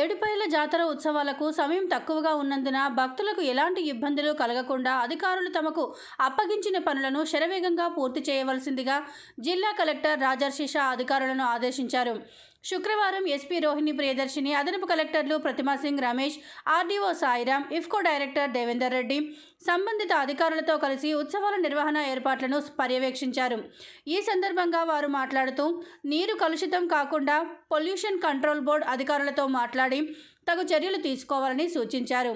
ఏడుపైల జాతర ఉత్సవాలకు సమయం తక్కువగా ఉన్నందున భక్తులకు ఎలాంటి ఇబ్బందులు కలగకుండా అధికారులు తమకు అప్పగించిన పనులను శరవేగంగా పూర్తి చేయవలసిందిగా జిల్లా కలెక్టర్ రాజర్షిషా అధికారులను ఆదేశించారు శుక్రవారం ఎస్పీ రోహిణి ప్రియదర్శిని అదనపు కలెక్టర్లు ప్రతిమా సింగ్ రమేష్ ఆర్డీఓ సాయిరాం ఇఫ్కో డైరెక్టర్ దేవేందర్ రెడ్డి సంబంధిత అధికారులతో కలిసి ఉత్సవాల నిర్వహణ ఏర్పాట్లను పర్యవేక్షించారు ఈ సందర్భంగా వారు మాట్లాడుతూ నీరు కలుషితం కాకుండా పొల్యూషన్ కంట్రోల్ బోర్డు అధికారులతో మాట్లాడి తగు చర్యలు తీసుకోవాలని సూచించారు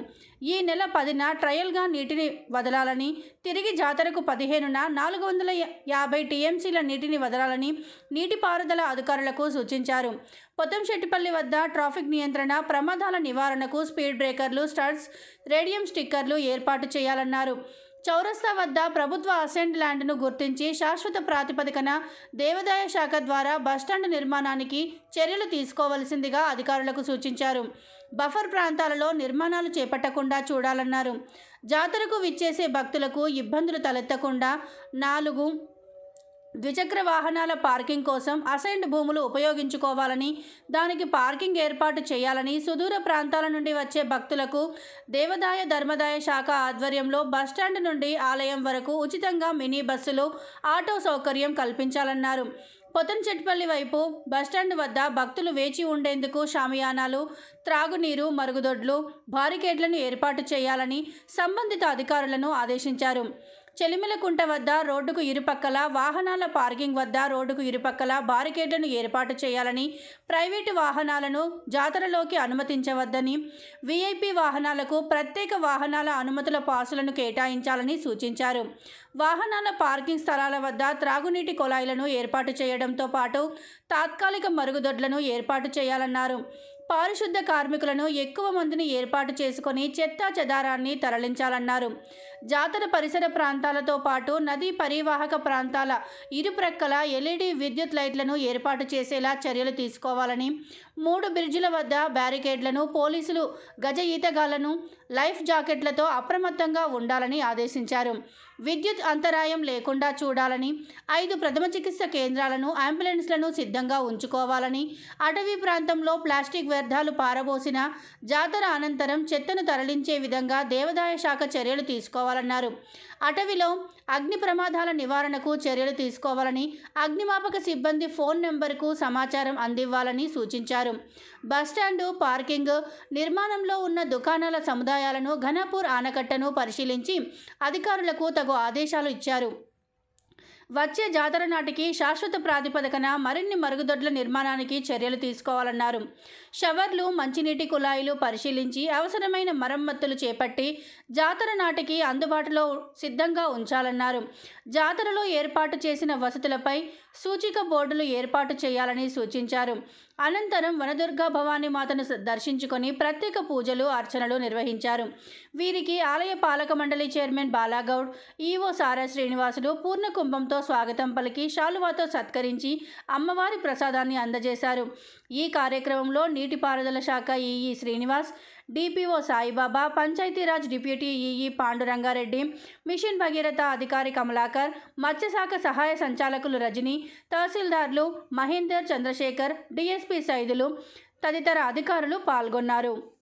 ఈ నెల పదిన ట్రయల్గా నీటిని వదలాలని తిరిగి జాతరకు పదిహేనున నాలుగు వందల యాభై టీఎంసీల నీటిని వదలాలని నీటిపారుదల అధికారులకు సూచించారు పొత్తంశెట్టిపల్లి వద్ద ట్రాఫిక్ నియంత్రణ ప్రమాదాల నివారణకు స్పీడ్ బ్రేకర్లు స్టడ్స్ రేడియం స్టిక్కర్లు ఏర్పాటు చేయాలన్నారు చౌరస్తా వద్ద ప్రభుత్వ అసెంట్ ల్యాండ్ను గుర్తించి శాశ్వత ప్రాతిపదికన దేవాదాయ శాఖ ద్వారా బస్టాండ్ నిర్మాణానికి చర్యలు తీసుకోవలసిందిగా అధికారులకు సూచించారు బఫర్ ప్రాంతాలలో నిర్మాణాలు చేపట్టకుండా చూడాలన్నారు జాతరకు విచ్చేసే భక్తులకు ఇబ్బందులు తలెత్తకుండా నాలుగు ద్విచక్ర వాహనాల పార్కింగ్ కోసం అసైన్డ్ భూములు ఉపయోగించుకోవాలని దానికి పార్కింగ్ ఏర్పాటు చేయాలని సుదూర ప్రాంతాల నుండి వచ్చే భక్తులకు దేవదాయ ధర్మదాయ శాఖ ఆధ్వర్యంలో బస్టాండ్ నుండి ఆలయం వరకు ఉచితంగా మినీ బస్సులు ఆటో సౌకర్యం కల్పించాలన్నారు పొతంచెట్పల్లి వైపు బస్టాండ్ వద్ద భక్తులు వేచి ఉండేందుకు షామియానాలు త్రాగునీరు మరుగుదొడ్లు బారికేడ్లను ఏర్పాటు చేయాలని సంబంధిత అధికారులను ఆదేశించారు చెలిమిలకుంట వద్ద రోడ్డుకు ఇరుపక్కల వాహనాల పార్కింగ్ వద్ద రోడ్డుకు ఇరుపక్కల బారికేడ్లను ఏర్పాటు చేయాలని ప్రైవేటు వాహనాలను జాతరలోకి అనుమతించవద్దని వీఐపీ వాహనాలకు ప్రత్యేక వాహనాల అనుమతుల పాసులను కేటాయించాలని సూచించారు వాహనాల పార్కింగ్ స్థలాల వద్ద త్రాగునీటి కుళాయిలను ఏర్పాటు చేయడంతో పాటు తాత్కాలిక మరుగుదొడ్లను ఏర్పాటు చేయాలన్నారు పారిశుద్ధ కార్మికులను ఎక్కువ మందిని ఏర్పాటు చేసుకొని చెత్తా చెదారాన్ని తరలించాలన్నారు జాతర పరిసర ప్రాంతాలతో పాటు నదీ పరివాహక ప్రాంతాల ఇరుప్రక్కల ఎల్ఈడి విద్యుత్ లైట్లను ఏర్పాటు చేసేలా చర్యలు తీసుకోవాలని మూడు బ్రిడ్జిల వద్ద బ్యారికేడ్లను పోలీసులు గజ ఈతగాళ్లను లైఫ్ జాకెట్లతో అప్రమత్తంగా ఉండాలని ఆదేశించారు విద్యుత్ అంతరాయం లేకుండా చూడాలని ఐదు ప్రథమ చికిత్స కేంద్రాలను అంబులెన్స్లను సిద్ధంగా ఉంచుకోవాలని అటవీ ప్రాంతంలో ప్లాస్టిక్ వ్యర్థాలు పారబోసిన జాతర అనంతరం చెత్తను తరలించే విధంగా దేవాదాయ శాఖ చర్యలు తీసుకోవాలి చేసుకోవాలన్నారు అటవీలో అగ్ని ప్రమాదాల నివారణకు చర్యలు తీసుకోవాలని అగ్నిమాపక సిబ్బంది ఫోన్ నెంబర్కు సమాచారం అందివ్వాలని సూచించారు బస్టాండు పార్కింగ్ నిర్మాణంలో ఉన్న దుకాణాల సముదాయాలను ఘనపూర్ ఆనకట్టను పరిశీలించి అధికారులకు తగు ఆదేశాలు ఇచ్చారు వచ్చే జాతర నాటికి శాశ్వత ప్రాతిపదికన మరిన్ని మరుగుదొడ్ల నిర్మాణానికి చర్యలు తీసుకోవాలన్నారు షవర్లు మంచినీటి కుళాయిలు పరిశీలించి అవసరమైన మరమ్మతులు చేపట్టి జాతర నాటికి అందుబాటులో సిద్ధంగా ఉంచాలన్నారు జాతరలో ఏర్పాటు చేసిన వసతులపై సూచిక బోర్డులు ఏర్పాటు చేయాలని సూచించారు అనంతరం వనదుర్గా భవానీ మాతను దర్శించుకొని ప్రత్యేక పూజలు అర్చనలు నిర్వహించారు వీరికి ఆలయ పాలక మండలి చైర్మన్ బాలాగౌడ్ ఈవో సారా శ్రీనివాసులు పూర్ణ కుంభంతో పుష్పాలతో స్వాగతం పలికి శాలువాతో సత్కరించి అమ్మవారి ప్రసాదాన్ని అందజేశారు ఈ కార్యక్రమంలో నీటిపారుదల శాఖ EE Srinivas DPO Saibaba Panchayati Raj deputy EE Panduranga Reddy mission Bhagiratha అధికారి కమలాకర్ మత్స్యశాఖ సహాయ సంచాలకులు రజని తహసీల్దార్లు మహేందర్ చంద్రశేఖర్ డిఎస్పీ సైదులు తదితర అధికారులు పాల్గొన్నారు